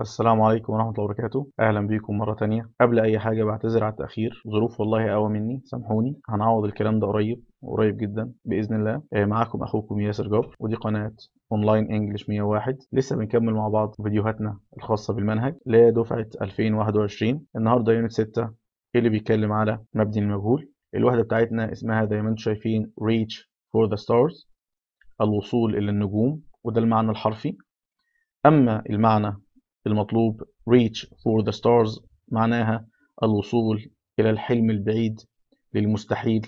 السلام عليكم ورحمة الله وبركاته أهلا بيكم مرة تانية قبل أي حاجة بعتذر على التأخير ظروف والله أقوى مني سامحوني هنعوض الكلام ده قريب قريب جدا باذن الله آه، معاكم اخوكم ياسر جبر ودي قناه اونلاين انجلش 101 لسه بنكمل مع بعض فيديوهاتنا الخاصه بالمنهج لدفعه 2021 النهارده يونت 6 إيه اللي بيتكلم على مبني المجهول الوحده بتاعتنا اسمها زي ما انتم شايفين reach for the stars الوصول الى النجوم وده المعنى الحرفي اما المعنى المطلوب reach for the stars معناها الوصول إلى الحلم البعيد للمستحيل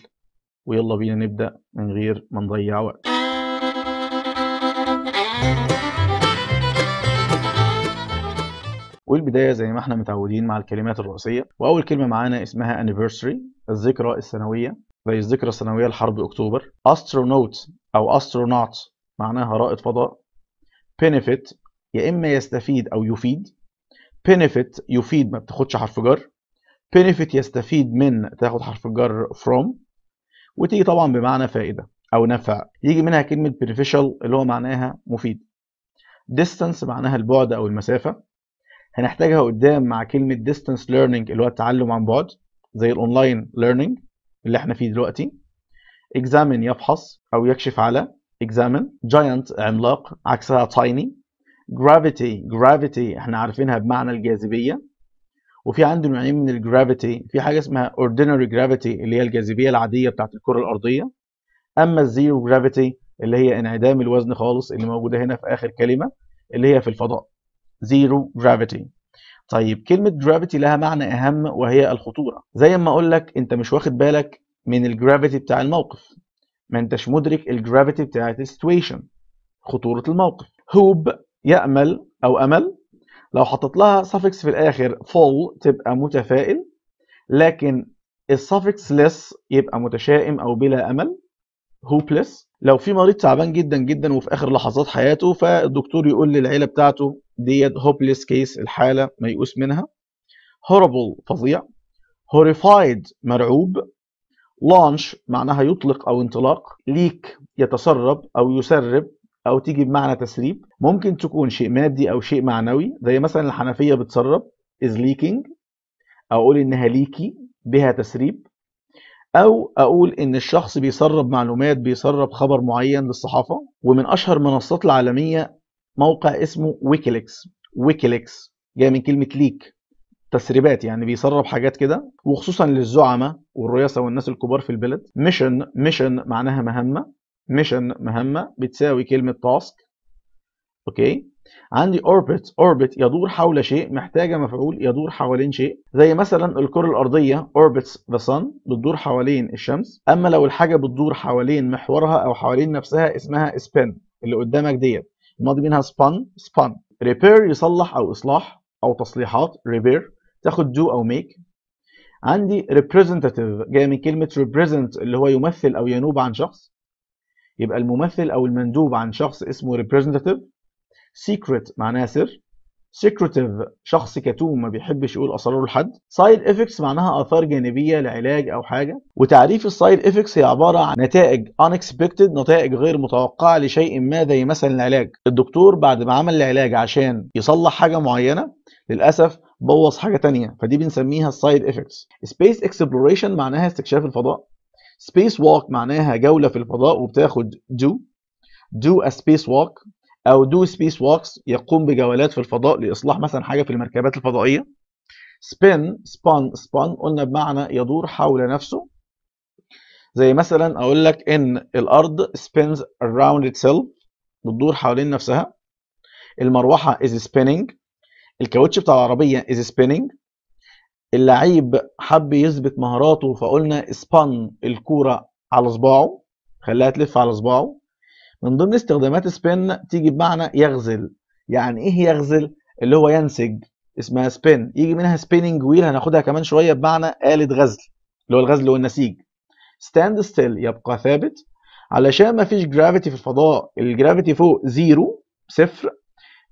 ويلا بينا نبدأ من غير ما نضيع وقت والبداية زي ما احنا متعودين مع الكلمات الرئيسية وأول كلمة معانا اسمها anniversary الذكرى السنوية زي الذكرى السنوية لحرب أكتوبر astronaut أو astronaut معناها رائد فضاء benefit يا اما يستفيد او يفيد benefit يفيد ما بتاخدش حرف جر benefit يستفيد من تاخد حرف جر from وتيجي طبعا بمعنى فائده او نفع يجي منها كلمه beneficial اللي هو معناها مفيد distance معناها البعد او المسافه هنحتاجها قدام مع كلمه distance learning اللي هو التعلم عن بعد زي الاونلاين learning اللي احنا فيه دلوقتي examine يفحص او يكشف على examine giant عملاق عكسها tiny جرافيتي جرافيتي احنا عارفينها بمعنى الجاذبية وفي عنده نوعين من الجرافيتي في حاجة اسمها اوردينري جرافيتي اللي هي الجاذبية العادية بتاعت الكرة الأرضية أما الزيرو جرافيتي اللي هي انعدام الوزن خالص اللي موجودة هنا في آخر كلمة اللي هي في الفضاء زيرو جرافيتي طيب كلمة جرافيتي لها معنى أهم وهي الخطورة زي ما أقول لك أنت مش واخد بالك من الجرافيتي بتاع الموقف ما أنتش مدرك الجرافيتي بتاعت السيتويشن خطورة الموقف هوب يأمل أو أمل لو حطيت لها suffix في الآخر full تبقى متفائل لكن السافكس less يبقى متشائم أو بلا أمل hopeless لو في مريض تعبان جدا جدا وفي آخر لحظات حياته فالدكتور يقول للعيلة بتاعته ديت hopeless case الحالة ميؤوس منها horrible فظيع horrified مرعوب launch معناها يطلق أو انطلاق leak يتسرب أو يسرب او تيجي بمعنى تسريب ممكن تكون شيء مادي او شيء معنوي زي مثلا الحنفيه بتسرب از ليكينج او اقول انها ليكي بها تسريب او اقول ان الشخص بيسرب معلومات بيسرب خبر معين للصحافه ومن اشهر منصات العالميه موقع اسمه ويكيليكس ويكيليكس جاي من كلمه ليك تسريبات يعني بيسرب حاجات كده وخصوصا للزعماء والرئاسه والناس الكبار في البلد ميشن ميشن معناها مهمه ميشن مهمه بتساوي كلمه تاسك اوكي عندي اوربت اوربت يدور حول شيء محتاجه مفعول يدور حوالين شيء زي مثلا الكره الارضيه اوربتس ذا صن بتدور حوالين الشمس اما لو الحاجه بتدور حوالين محورها او حوالين نفسها اسمها سبين اللي قدامك ديت الماضي منها سبان سبان ريبير يصلح او اصلاح او تصليحات ريبير تاخد دو او ميك عندي representative جاي من كلمه represent اللي هو يمثل او ينوب عن شخص يبقى الممثل او المندوب عن شخص اسمه representative secret معناها سر secretive شخص كتوم ما بيحبش يقول اسراره لحد سايد افكتس معناها اثار جانبيه لعلاج او حاجه وتعريف السايد افكتس هي عباره عن نتائج unexpected نتائج غير متوقعه لشيء ما زي مثلا العلاج الدكتور بعد ما عمل العلاج عشان يصلح حاجه معينه للاسف بوظ حاجه تانية فدي بنسميها السايد افكتس سبيس اكسبلوريشن معناها استكشاف الفضاء سبيس ووك معناها جولة في الفضاء وبتاخد دو دو ا سبيس ووك أو دو سبيس ووكس يقوم بجولات في الفضاء لإصلاح مثلا حاجة في المركبات الفضائية spin spun spun قلنا بمعنى يدور حول نفسه زي مثلا أقول لك إن الأرض spins around itself بتدور حوالين نفسها المروحة is spinning الكاوتش بتاع العربية is spinning اللعيب حب يثبت مهاراته فقلنا سبان الكوره على صباعه خلاها تلف على صباعه من ضمن استخدامات سبين تيجي بمعنى يغزل يعني ايه يغزل اللي هو ينسج اسمها سبين يجي منها سبيننج ويل هناخدها كمان شويه بمعنى آلة غزل اللي هو الغزل والنسيج ستاند ستيل يبقى ثابت علشان ما فيش جرافيتي في الفضاء الجرافيتي فوق زيرو صفر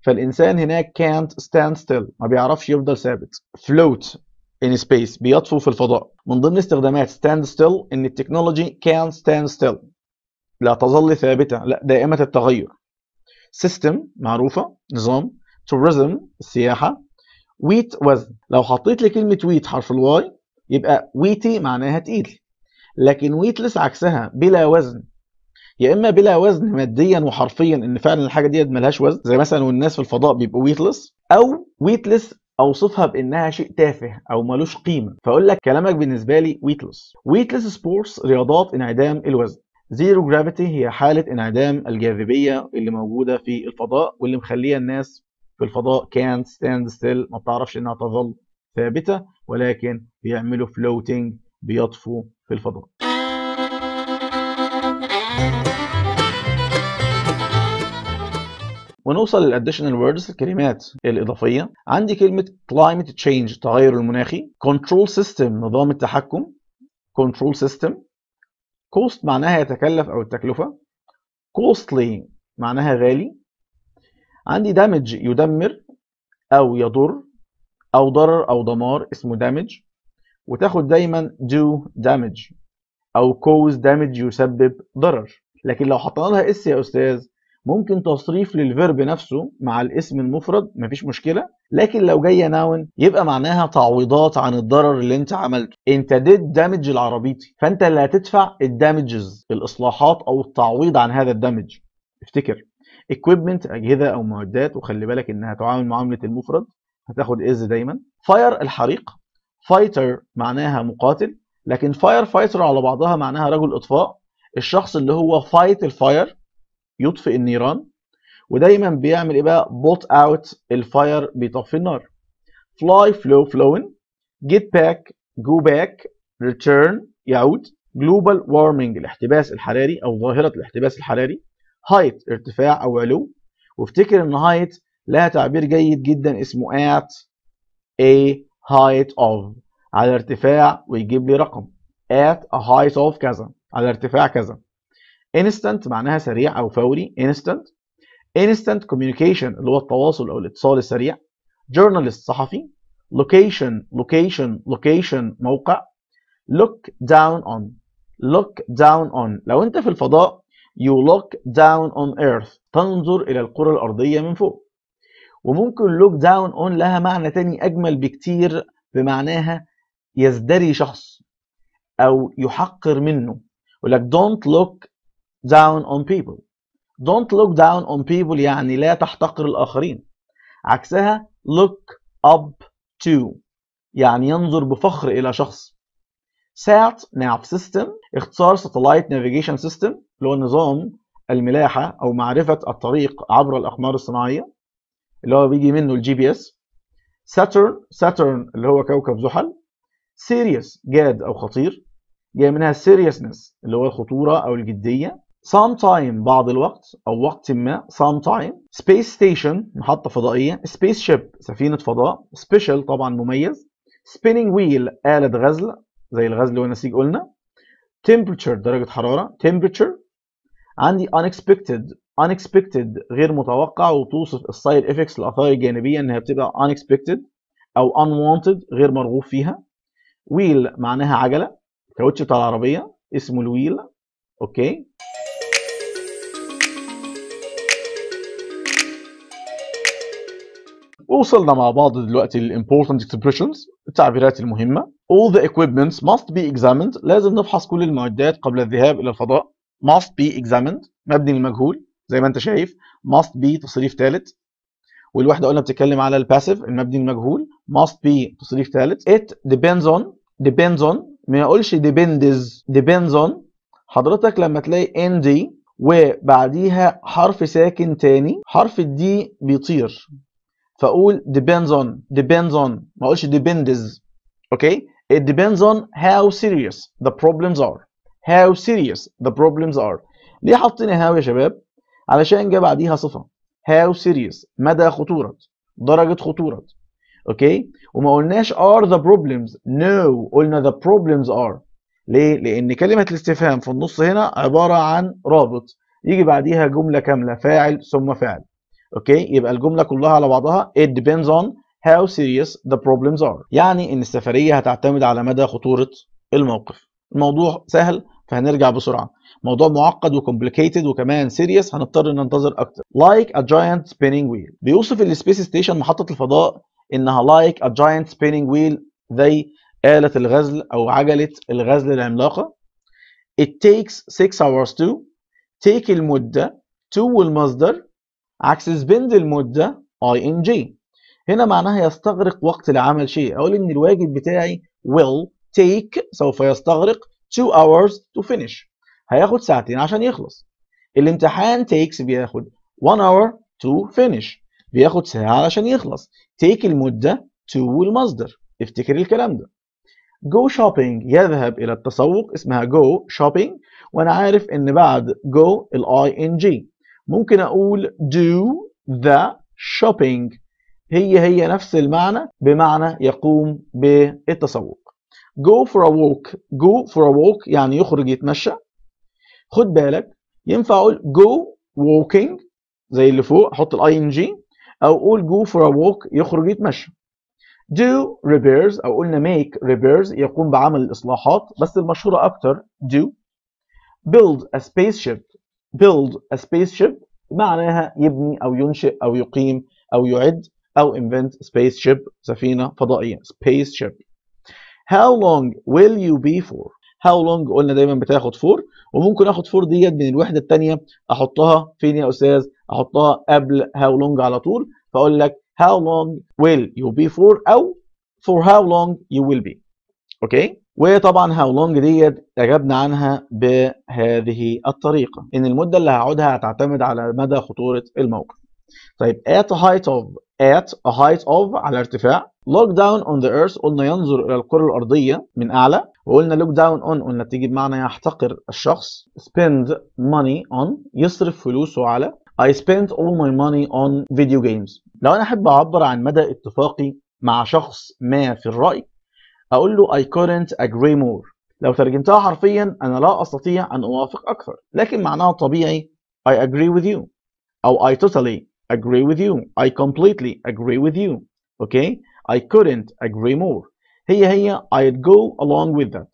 فالانسان هناك كانت ستاند ستيل ما بيعرفش يفضل ثابت فلوت in space بيطفو في الفضاء من ضمن استخدامات stand still ان التكنولوجي can stand still لا تظل ثابتة لا دائمة التغير system معروفة نظام tourism السياحة wheat وزن لو حطيت لكلمة wheat حرف الواي يبقى ويتي معناها تقيل لكن ويتلس عكسها بلا وزن يا اما بلا وزن ماديا وحرفيا ان فعلا الحاجه ديت ملهاش وزن زي مثلا والناس في الفضاء بيبقوا ويتلس او ويتلس اوصفها بانها شيء تافه او ملوش قيمه فاقول لك كلامك بالنسبه لي ويتلس ويتلس سبورتس رياضات انعدام الوزن زيرو جرافيتي هي حاله انعدام الجاذبيه اللي موجوده في الفضاء واللي مخليه الناس في الفضاء كان ستاند ستيل ما بتعرفش انها تظل ثابته ولكن بيعملوا فلوتنج بيطفوا في الفضاء ونوصل للاديشنال ووردز الكلمات الاضافيه عندي كلمه climate change التغير المناخي control system نظام التحكم control system cost معناها يتكلف او التكلفه costly معناها غالي عندي damage يدمر او يضر او ضرر او دمار اسمه damage وتاخد دايما do damage او cause damage يسبب ضرر لكن لو حطينا لها اس يا استاذ ممكن تصريف للفيرب نفسه مع الاسم المفرد مفيش مشكله لكن لو جايه ناون يبقى معناها تعويضات عن الضرر اللي انت عملته انت ديت دامج العربيتي فانت اللي هتدفع الدامجز الاصلاحات او التعويض عن هذا الدامج افتكر equipment اجهزه او معدات وخلي بالك انها تعامل معامله المفرد هتاخد از دايما فاير الحريق فايتر معناها مقاتل لكن فاير فايتر على بعضها معناها رجل اطفاء الشخص اللي هو فايت الفاير يطفئ النيران ودايما بيعمل ايه بقى بوت اوت الفاير بيطفي النار فلاي فلو فلوين جيت باك جو باك ريتيرن يعود جلوبال وارمنج الاحتباس الحراري او ظاهره الاحتباس الحراري هايت ارتفاع او علو وافتكر ان هايت لها تعبير جيد جدا اسمه at a height of على ارتفاع ويجيب لي رقم at a height of كذا على ارتفاع كذا instant معناها سريع او فوري instant instant communication اللي هو التواصل او الاتصال السريع journalist صحفي location location location موقع look down on look down on لو انت في الفضاء you look down on earth تنظر الى الكره الارضيه من فوق وممكن look down on لها معنى تاني اجمل بكتير بمعناها يزدري شخص او يحقر منه يقول لك don't look down on people don't look down on people يعني لا تحتقر الآخرين عكسها look up to يعني ينظر بفخر إلى شخص سات ناف سيستم اختصار satellite نافيجيشن سيستم اللي هو نظام الملاحة أو معرفة الطريق عبر الأقمار الصناعية اللي هو بيجي منه الجي بي اس ساترن ساترن اللي هو كوكب زحل Serious جاد أو خطير جاي منها seriousness اللي هو الخطورة أو الجدية sometime بعض الوقت او وقت ما sometime space station محطه فضائيه space ship سفينه فضاء special طبعا مميز spinning wheel آلة غزل زي الغزل والنسيج قلنا temperature درجه حراره temperature عندي unexpected unexpected غير متوقع وتوصف السايد افكتس الاثار الجانبيه انها بتبقى unexpected او unwanted غير مرغوب فيها wheel معناها عجله كاوتش بتاع العربيه اسمه الويل اوكي وصلنا مع بعض دلوقتي للimportant expressions التعبيرات المهمة all the equipments must be examined لازم نفحص كل المعدات قبل الذهاب إلى الفضاء must be examined مبني المجهول زي ما أنت شايف must be تصريف ثالث والوحدة قلنا بتتكلم على الباسيف المبني المجهول must be تصريف ثالث it depends on depends on ما يقولش depends depends on حضرتك لما تلاقي nd وبعديها حرف ساكن تاني حرف الدي بيطير فاقول depends on depends on ما اقولش depends اوكي it depends on how serious the problems are how serious the problems are ليه حاطين how يا شباب علشان جه بعديها صفه how serious مدى خطوره درجه خطوره اوكي وما قلناش are the problems no قلنا the problems are ليه لان كلمه الاستفهام في النص هنا عباره عن رابط يجي بعديها جمله كامله فاعل ثم فاعل اوكي يبقى الجمله كلها على بعضها it depends on how serious the problems are يعني ان السفريه هتعتمد على مدى خطوره الموقف الموضوع سهل فهنرجع بسرعه موضوع معقد وكومبليكيتد وكمان سيريس هنضطر ننتظر اكتر لايك ا جاينت سبيننج ويل بيوصف السبيس ستيشن محطه الفضاء انها لايك ا جاينت سبيننج ويل زي آلة الغزل أو عجلة الغزل العملاقة It takes 6 hours to take المدة to المصدر عكس سبند المدة اي ان جي هنا معناها يستغرق وقت لعمل شيء اقول ان الواجب بتاعي will take سوف يستغرق 2 hours to finish هياخد ساعتين عشان يخلص الامتحان takes بياخد 1 hour to finish بياخد ساعة عشان يخلص take المدة to المصدر افتكر الكلام ده go shopping يذهب إلى التسوق اسمها go shopping وأنا عارف إن بعد go ال ing ممكن اقول do the shopping هي هي نفس المعنى بمعنى يقوم بالتسوق go for a walk go for a walk يعني يخرج يتمشى خد بالك ينفع اقول go walking زي اللي فوق احط الاي ان جي او اقول go for a walk يخرج يتمشى do repairs او قلنا make repairs يقوم بعمل الاصلاحات بس المشهوره اكتر do build a spaceship build a spaceship معناها يبني أو ينشئ أو يقيم أو يعد أو invent spaceship سفينة فضائية spaceship how long will you be for how long قلنا دايما بتاخد for وممكن اخد for ديت من الوحدة الثانية احطها فين يا استاذ احطها قبل how long على طول فاقول لك how long will you be for او for how long you will be اوكي okay? وطبعا هاو لونج ديت اجبنا عنها بهذه الطريقه ان المده اللي هقعدها هتعتمد على مدى خطوره الموقف طيب at a height of at a height of على ارتفاع look down on the earth قلنا ينظر الى الكره الارضيه من اعلى وقلنا look down on قلنا بتيجي بمعنى يحتقر الشخص spend money on يصرف فلوسه على I spent all my money on video games لو انا احب اعبر عن مدى اتفاقي مع شخص ما في الراي هقول له I couldn't agree more لو ترجمتها حرفيا أنا لا أستطيع أن أوافق أكثر لكن معناها الطبيعي I agree with you أو I totally agree with you I completely agree with you okay I couldn't agree more هي هي I'd go along with that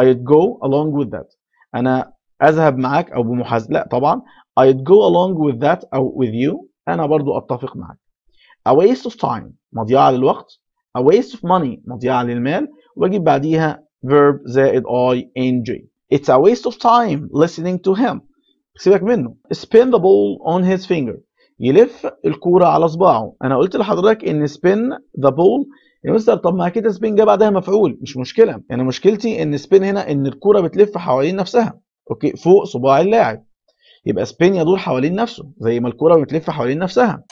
I'd go along with that أنا أذهب معك أو بمحاز لا طبعا I'd go along with that أو with you أنا برضو أتفق معك A waste of time مضيعة للوقت A waste of money مضيعة للمال واجيب بعديها verb زائد I and J. It's a waste of time listening to him. سيبك منه. Spin the ball on his finger. يلف الكورة على صباعه. أنا قلت لحضرتك إن spin the ball يا مستر طب ما كده spin جه بعدها مفعول مش مشكلة. أنا يعني مشكلتي إن spin هنا إن الكورة بتلف حوالين نفسها. أوكي فوق صباع اللاعب. يبقى spin يدور حوالين نفسه زي ما الكورة بتلف حوالين نفسها.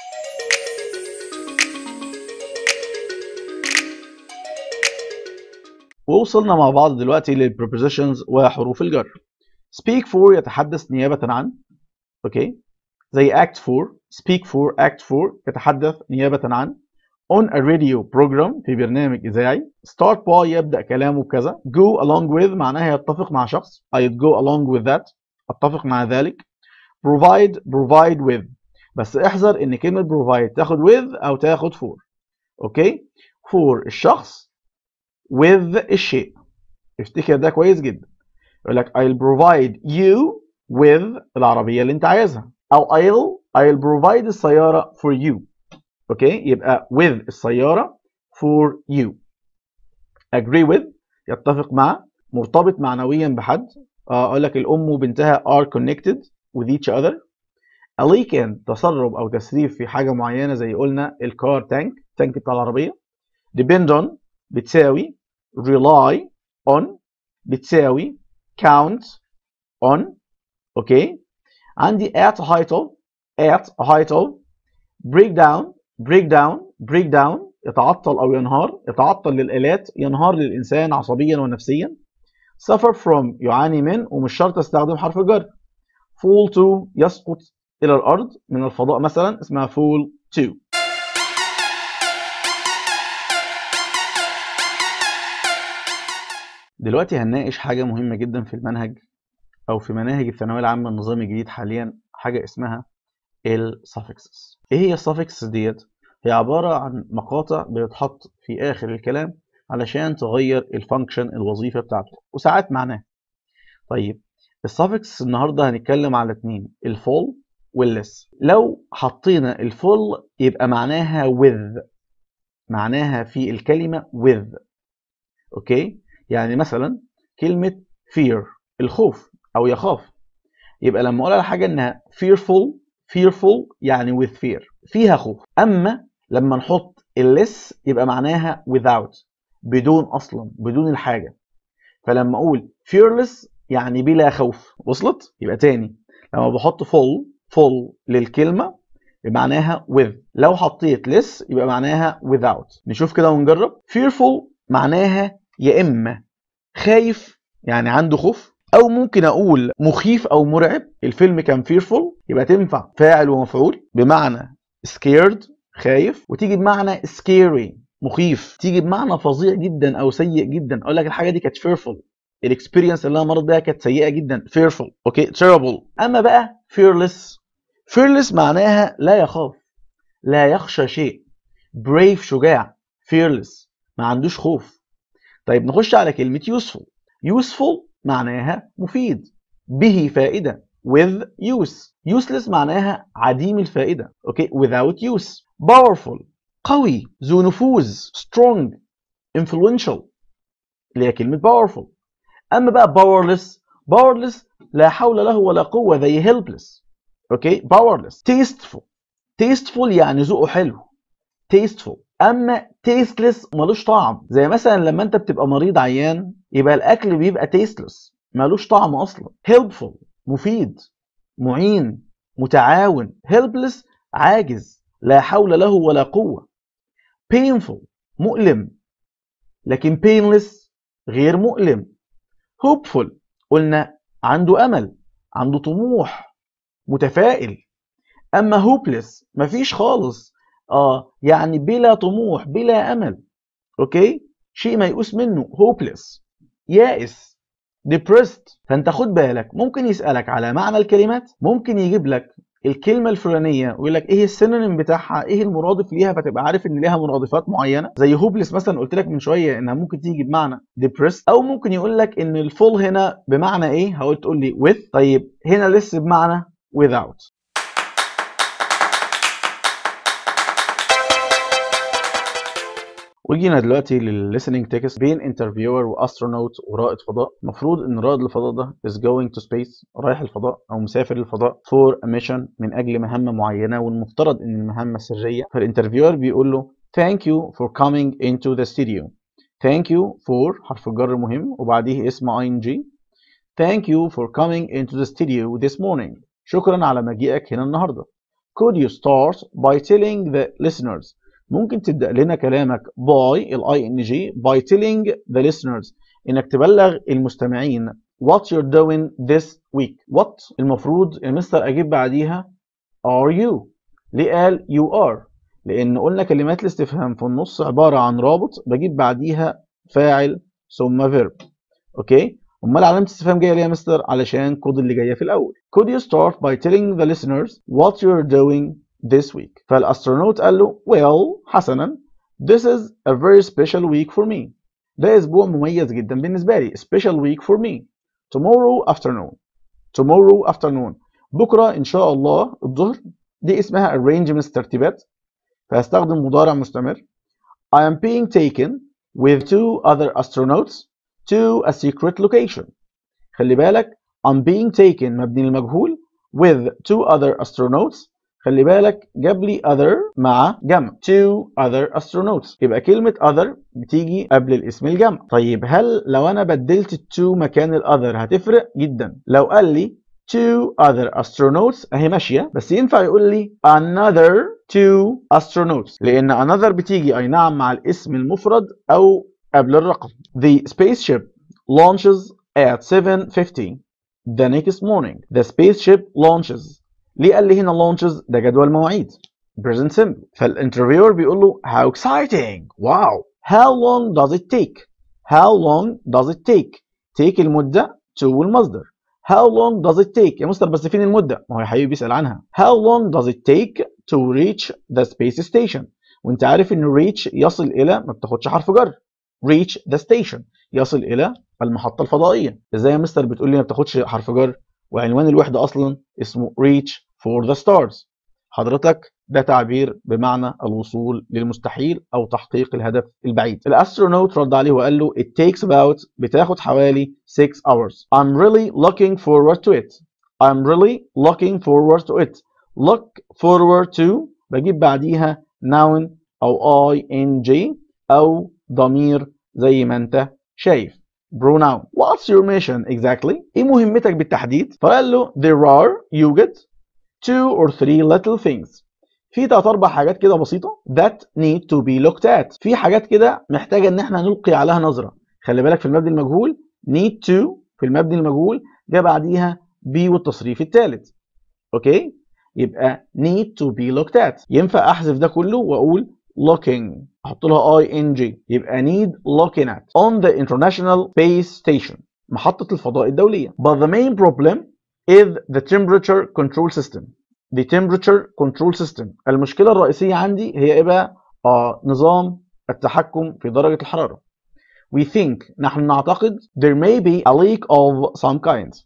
ووصلنا مع بعض دلوقتي للبريبوزيشنز وحروف الجر speak for يتحدث نيابة عن اوكي زي act for speak for act for يتحدث نيابة عن on a radio program في برنامج إذاعي start by يبدأ كلامه بكذا go along with معناها يتفق مع شخص I'd go along with that أتفق مع ذلك provide provide with بس احذر ان كلمة provide تاخد with أو تاخد for اوكي for الشخص with الشيء افتكر ده كويس جدا يقول لك I'll provide you with العربية اللي انت عايزها او I'll I'll provide السيارة for you اوكي يبقى with السيارة for you agree with يتفق مع مرتبط معنويا بحد اقول آه، لك الام وبنتها are connected with each other a leak تسرب او تسريب في حاجه معينه زي قلنا الكار تانك التانك بتاع العربيه depend on بتساوي rely on بتساوي count on اوكي عندي at height of at height of break down break down break down يتعطل او ينهار يتعطل للالات ينهار للانسان عصبيا ونفسيا suffer from يعاني من ومش شرط استخدم حرف الجر fall to يسقط الى الارض من الفضاء مثلا اسمها fall to دلوقتي هنناقش حاجة مهمة جدا في المنهج أو في مناهج الثانوية العامة النظام الجديد حاليا حاجة اسمها suffixes. إيه هي suffixes ديت؟ هي عبارة عن مقاطع بتتحط في آخر الكلام علشان تغير الفانكشن الوظيفة بتاعته وساعات معناه طيب suffixes النهاردة هنتكلم على اتنين full والـ less. لو حطينا full يبقى معناها with معناها في الكلمة with اوكي يعني مثلا كلمة fear الخوف أو يخاف يبقى لما أقول على حاجة إنها fearful fearful يعني with fear فيها خوف أما لما نحط less يبقى معناها without بدون أصلا بدون الحاجة فلما أقول fearless يعني بلا خوف وصلت؟ يبقى تاني لما بحط full full للكلمة معناها with لو حطيت less يبقى معناها without نشوف كده ونجرب fearful معناها يا اما خايف يعني عنده خوف او ممكن اقول مخيف او مرعب الفيلم كان فيرفول يبقى تنفع فاعل ومفعول بمعنى سكيرد خايف وتيجي بمعنى سكيري مخيف تيجي بمعنى فظيع جدا او سيء جدا اقول لك الحاجه دي كانت فيرفول الاكسبيرينس اللي انا مريت بيها كانت سيئه جدا فيرفول اوكي تيربل اما بقى فيرلس فيرلس معناها لا يخاف لا يخشى شيء بريف شجاع فيرلس ما عندوش خوف طيب نخش على كلمة useful useful معناها مفيد به فائدة with use useless معناها عديم الفائدة okay. without use powerful قوي ذو نفوذ strong influential اللي هي كلمة powerful أما بقى powerless powerless لا حول له ولا قوة زي helpless okay. powerless tasteful tasteful يعني ذوقه حلو tasteful اما تيستلس ملوش طعم زي مثلا لما انت بتبقى مريض عيان يبقى الاكل بيبقى تيستلس ملوش طعم اصلا هيلبفول مفيد معين متعاون هيلبلس عاجز لا حول له ولا قوه painful مؤلم لكن painless غير مؤلم hopeful قلنا عنده امل عنده طموح متفائل اما hopeless مفيش خالص اه يعني بلا طموح بلا امل اوكي شيء ميؤوس منه هوبليس يائس depressed فانت خد بالك ممكن يسالك على معنى الكلمات ممكن يجيب لك الكلمة الفلانية ويقول لك ايه السينونيم بتاعها ايه المرادف ليها فتبقى عارف ان ليها مرادفات معينة زي هوبلس مثلا قلت لك من شوية انها ممكن تيجي بمعنى depressed او ممكن يقول لك ان الفول هنا بمعنى ايه هقول تقول لي with طيب هنا لسه بمعنى without وجينا دلوقتي للليسننج تكست بين انترفيور واسترونوت ورائد فضاء المفروض ان رائد الفضاء ده is going to space رايح الفضاء او مسافر للفضاء for a mission من اجل مهمه معينه والمفترض ان المهمه سريه فالانترفيور بيقول له thank you for coming into the studio thank you for حرف الجر مهم وبعديه اسم ing thank you for coming into the studio this morning شكرا على مجيئك هنا النهارده could you start by telling the listeners ممكن تبدا لنا كلامك باي الاي ان جي باي تيلينج ذا listeners انك تبلغ المستمعين what you're doing this week what المفروض المستر اجيب بعديها are you ليه قال you are لان قلنا كلمات الاستفهام في النص عباره عن رابط بجيب بعديها فاعل ثم فيرب اوكي امال علامه الاستفهام جايه ليه يا مستر علشان كود اللي جايه في الاول could you start by telling the listeners what you're doing this week فالأسترونوت قال له well حسنا this is a very special week for me ده أسبوع مميز جدا بالنسبة لي special week for me tomorrow afternoon tomorrow afternoon بكرة إن شاء الله الظهر دي اسمها arrangements ترتيبات فهستخدم مضارع مستمر I am being taken with two other astronauts to a secret location خلي بالك I'm being taken مبني المجهول with two other astronauts خلي بالك جاب لي other مع جمع two other astronauts يبقى كلمة other بتيجي قبل الاسم الجمع طيب هل لو أنا بدلت two مكان الأذر هتفرق جدا لو قال لي two other astronauts اهي ماشية بس ينفع يقول لي another two astronauts لأن another بتيجي أي نعم مع الاسم المفرد أو قبل الرقم The spaceship launches at 7.50 the next morning. The spaceship launches ليه قال لي هنا launches ده جدول مواعيد present simple فالانترفيور بيقول له how exciting wow how long does it take how long does it take take المدة to المصدر how long does it take يا مستر بس فين المدة ما هو يا حبيبي بيسأل عنها how long does it take to reach the space station وانت عارف ان reach يصل الى ما بتاخدش حرف جر reach the station يصل الى المحطة الفضائية ازاي يا مستر بتقول لي ما بتاخدش حرف جر وعنوان الوحدة اصلا اسمه reach for the stars حضرتك ده تعبير بمعنى الوصول للمستحيل او تحقيق الهدف البعيد الاسترونوت رد عليه وقال له it takes about بتاخد حوالي 6 hours I'm really looking forward to it I'm really looking forward to it look forward to بجيب بعديها noun او ing او ضمير زي ما انت شايف pronoun what's your mission exactly ايه مهمتك بالتحديد فقال له there are يوجد two or three little things في تلات اربع حاجات كده بسيطه that need to be looked at في حاجات كده محتاجه ان احنا نلقي عليها نظره خلي بالك في المبني المجهول need to في المبني المجهول جه بعديها be والتصريف الثالث اوكي يبقى need to be looked at ينفع احذف ده كله واقول looking احط لها ing يبقى need looking at on the international space station محطه الفضاء الدوليه but the main problem is the temperature control system the temperature control system المشكلة الرئيسية عندي هي ايه بقى آه، نظام التحكم في درجة الحرارة we think نحن نعتقد there may be a leak of some kind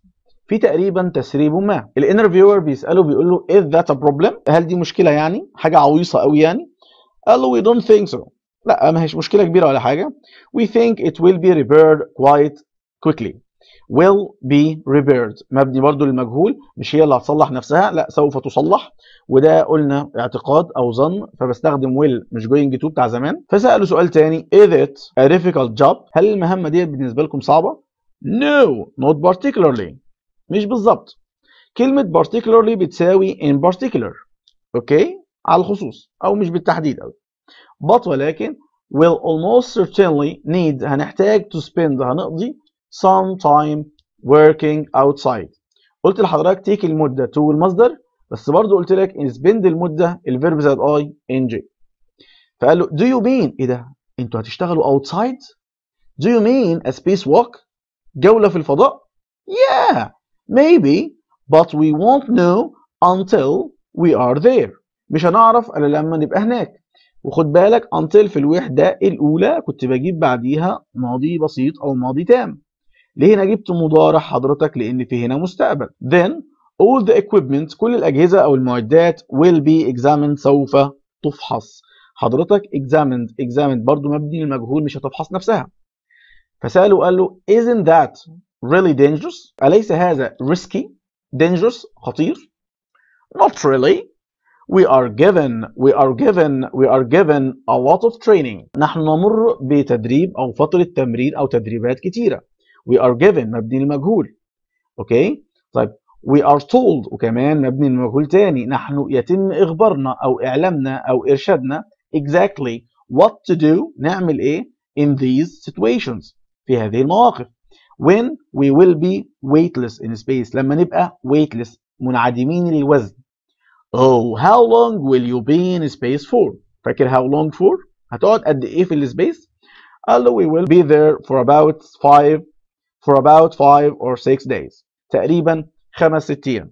في تقريبا تسريب ما الانترفيور بيساله بيقول له is that a problem هل دي مشكله يعني حاجه عويصه قوي يعني قال له we don't think so لا ما هيش مشكله كبيره ولا حاجه we think it will be repaired quite quickly will be repaired مبني برضو للمجهول مش هي اللي هتصلح نفسها لا سوف تصلح وده قلنا اعتقاد او ظن فبستخدم will مش going to بتاع زمان فسالوا سؤال تاني is it a difficult job هل المهمه دي بالنسبه لكم صعبه no not particularly مش بالظبط كلمه particularly بتساوي in particular اوكي على الخصوص او مش بالتحديد قوي but ولكن will almost certainly need هنحتاج to spend هنقضي some time working outside قلت لحضرتك تيك المده to المصدر بس برضه قلت لك spend المده الفيرب زائد اي ان جي فقال له do you mean ايه ده انتوا هتشتغلوا outside do you mean a space walk جوله في الفضاء yeah maybe but we won't know until we are there مش هنعرف الا لما نبقى هناك وخد بالك until في الوحده الاولى كنت بجيب بعديها ماضي بسيط او ماضي تام ليه هنا جبت مضارع حضرتك لان في هنا مستقبل then all the equipment كل الاجهزه او المعدات will be examined سوف تفحص حضرتك examined examined برضو مبني للمجهول مش هتفحص نفسها فساله قال له isn't that really dangerous اليس هذا risky dangerous خطير not really we are given we are given we are given a lot of training نحن نمر بتدريب او فتره تمرين او تدريبات كتيره we are given مبني المجهول اوكي طيب we are told وكمان مبني المجهول تاني نحن يتم اخبارنا او اعلامنا او ارشادنا exactly what to do نعمل ايه in these situations في هذه المواقف when we will be weightless in space لما نبقى weightless منعدمين الوزن oh how long will you be in space for فاكر how long for هتقعد قد ايه في السبيس قال له we will be there for about five for about five or six days تقريبا خمس ايام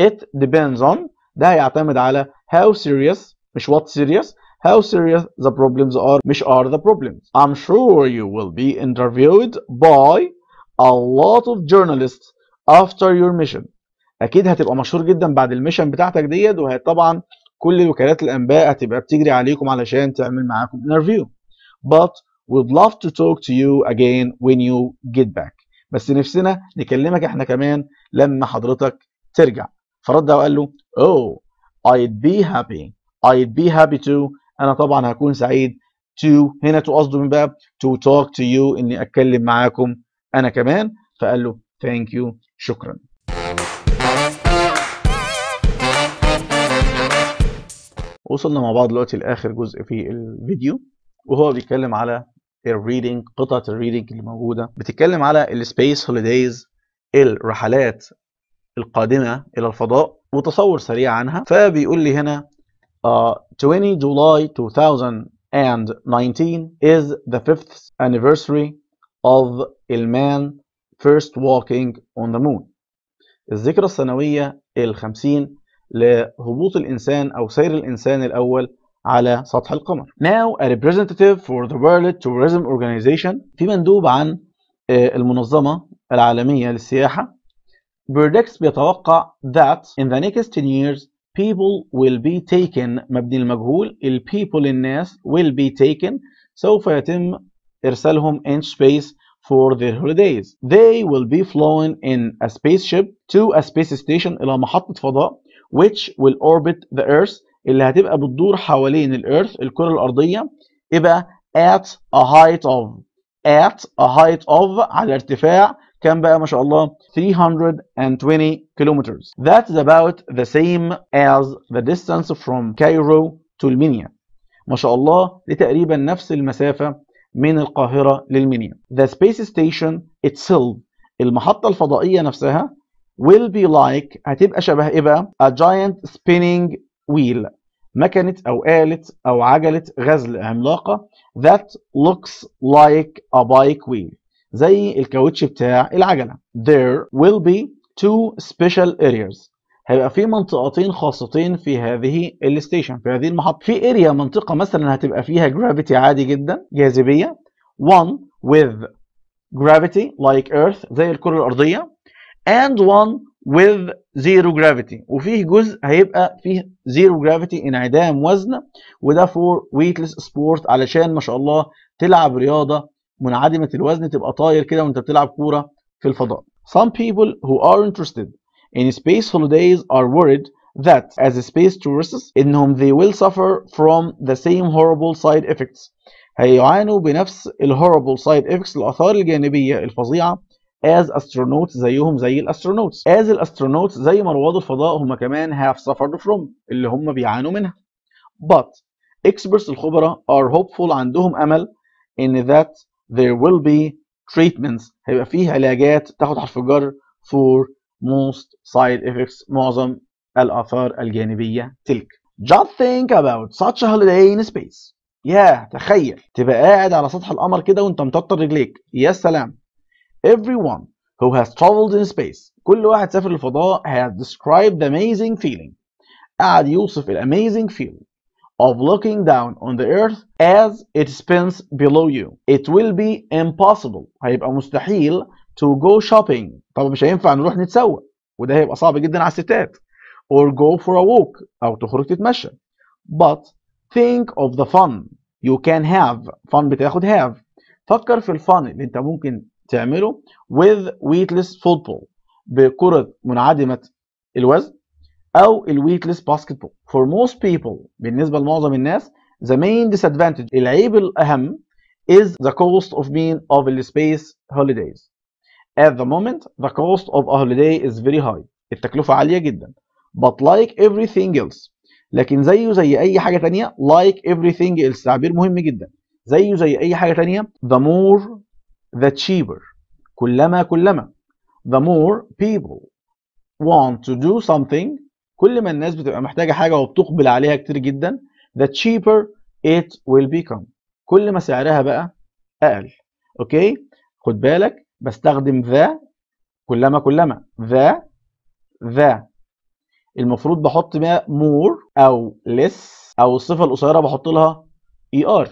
it depends on ده يعتمد على how serious مش what serious how serious the problems are مش are the problems I'm sure you will be interviewed by a lot of journalists after your mission اكيد هتبقى مشهور جدا بعد الميشن بتاعتك ديت وطبعا كل وكالات الانباء هتبقى بتجري عليكم علشان تعمل معاكم انترفيو but we'd love to talk to you again when you get back بس نفسنا نكلمك احنا كمان لما حضرتك ترجع فرد وقال له oh I'd be happy I'd be happy to انا طبعا هكون سعيد to هنا to قصده من باب to talk to you اني اتكلم معاكم انا كمان فقال له thank you شكرا وصلنا مع بعض دلوقتي لاخر جزء في الفيديو وهو بيتكلم على الريدنج قطعه الريدنج اللي موجوده بتتكلم على السبيس هوليديز الرحلات القادمه الى الفضاء وتصور سريع عنها فبيقول لي هنا uh, 20 جولاي 2019 is the fifth anniversary of man first walking on the moon الذكرى السنوية ال50 لهبوط الإنسان أو سير الإنسان الأول على سطح القمر. Now a representative for the World Tourism Organization في مندوب عن المنظمة العالمية للسياحة بيردكس بيتوقع that in the next 10 years people will be taken مبني المجهول ال people الناس will be taken سوف يتم إرسالهم in space for their holidays. They will be flown in a spaceship to a space station إلى محطة فضاء which will orbit the Earth اللي هتبقى بتدور حوالين الايرث الكره الارضيه يبقى at a height of at a height of على ارتفاع كام بقى ما شاء الله 320 kilometers is about the same as the distance from Cairo to المنيا ما شاء الله دي تقريبا نفس المسافة من القاهرة للمنيا the space station itself المحطة الفضائية نفسها will be like هتبقى شبه ايه بقى a giant spinning ويل مكنة أو آلة أو عجلة غزل عملاقة that looks like a bike wheel زي الكاوتش بتاع العجلة there will be two special areas هيبقى في منطقتين خاصتين في هذه الستيشن في هذه المحطة في اريا منطقة مثلا هتبقى فيها جرافيتي عادي جدا جاذبية one with gravity like earth زي الكرة الأرضية and one with zero gravity وفيه جزء هيبقى فيه zero gravity انعدام وزن وده for weightless sport علشان ما شاء الله تلعب رياضة منعدمة الوزن تبقى طاير كده وانت بتلعب كورة في الفضاء Some people who are interested in space holidays are worried that as space tourists انهم they will suffer from the same horrible side effects هيعانوا بنفس الهوربل سايد side الآثار الجانبية الفظيعة as astronauts زيهم زي الاسترونوتس as الاسترونوتس زي ما رواد الفضاء هم كمان have suffered from اللي هم بيعانوا منها but experts الخبراء are hopeful عندهم امل in that there will be treatments هيبقى فيه علاجات تاخد حرف الجر for most side effects معظم الاثار الجانبيه تلك just think about such a holiday in space يا تخيل تبقى قاعد على سطح القمر كده وانت متطر رجليك يا سلام Everyone who has traveled in space كل واحد سافر الفضاء has described the amazing feeling قعد يوصف ال amazing feeling of looking down on the earth as it spins below you. It will be impossible. هيبقى مستحيل to go shopping. طب مش هينفع نروح نتسوق وده هيبقى صعب جدا على الستات. Or go for a walk أو تخرج تتمشى. But think of the fun you can have. fun بتاخد have. فكر في الفن اللي انت ممكن تعمله with weightless football بكرة منعدمة الوزن أو ال weightless basketball for most people بالنسبة لمعظم الناس the main disadvantage العيب الأهم is the cost of being of the space holidays at the moment the cost of a holiday is very high التكلفة عالية جدا but like everything else لكن زيه زي أي حاجة تانية like everything else تعبير مهم جدا زيه زي أي حاجة تانية the more the cheaper كلما كلما the more people want to do something كل ما الناس بتبقى محتاجة حاجة وبتقبل عليها كتير جدا the cheaper it will become كل ما سعرها بقى أقل أوكي خد بالك بستخدم ذا كلما كلما ذا ذا المفروض بحط بقى more أو less أو الصفة القصيرة بحط لها er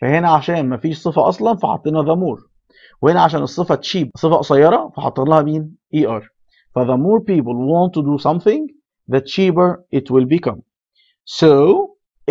فهنا عشان مفيش صفة أصلا فحطينا the more وهنا عشان الصفه تشيب صفه قصيره فحطينا لها مين ER. فthe more people want to do something the cheaper it will become so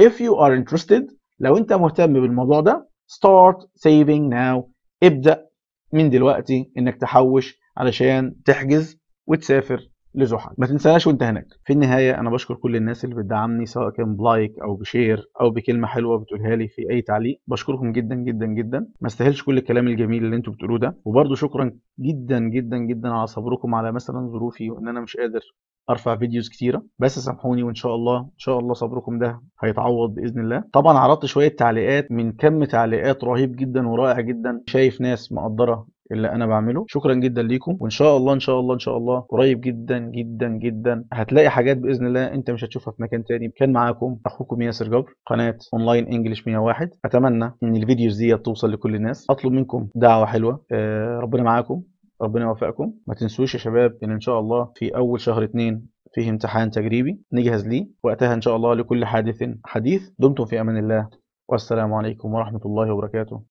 if you are interested لو انت مهتم بالموضوع ده start saving now ابدأ من دلوقتي انك تحوش علشان تحجز وتسافر لزحل ما تنساش وانت هناك في النهايه انا بشكر كل الناس اللي بتدعمني سواء كان بلايك او بشير او بكلمه حلوه بتقولها لي في اي تعليق بشكركم جدا جدا جدا ما استاهلش كل الكلام الجميل اللي انتوا بتقولوه ده وبرده شكرا جدا جدا جدا على صبركم على مثلا ظروفي وان انا مش قادر ارفع فيديوز كتيره بس سامحوني وان شاء الله ان شاء الله صبركم ده هيتعوض باذن الله طبعا عرضت شويه تعليقات من كم تعليقات رهيب جدا ورائع جدا شايف ناس مقدره اللي انا بعمله شكرا جدا ليكم وان شاء الله ان شاء الله ان شاء الله قريب جدا جدا جدا هتلاقي حاجات باذن الله انت مش هتشوفها في مكان تاني كان معاكم اخوكم ياسر جبر قناه اونلاين انجلش 101 اتمنى ان الفيديوز دي توصل لكل الناس اطلب منكم دعوه حلوه آه ربنا معاكم ربنا يوفقكم ما تنسوش يا شباب ان ان شاء الله في اول شهر اتنين فيه امتحان تجريبي نجهز ليه وقتها ان شاء الله لكل حادث حديث دمتم في امان الله والسلام عليكم ورحمه الله وبركاته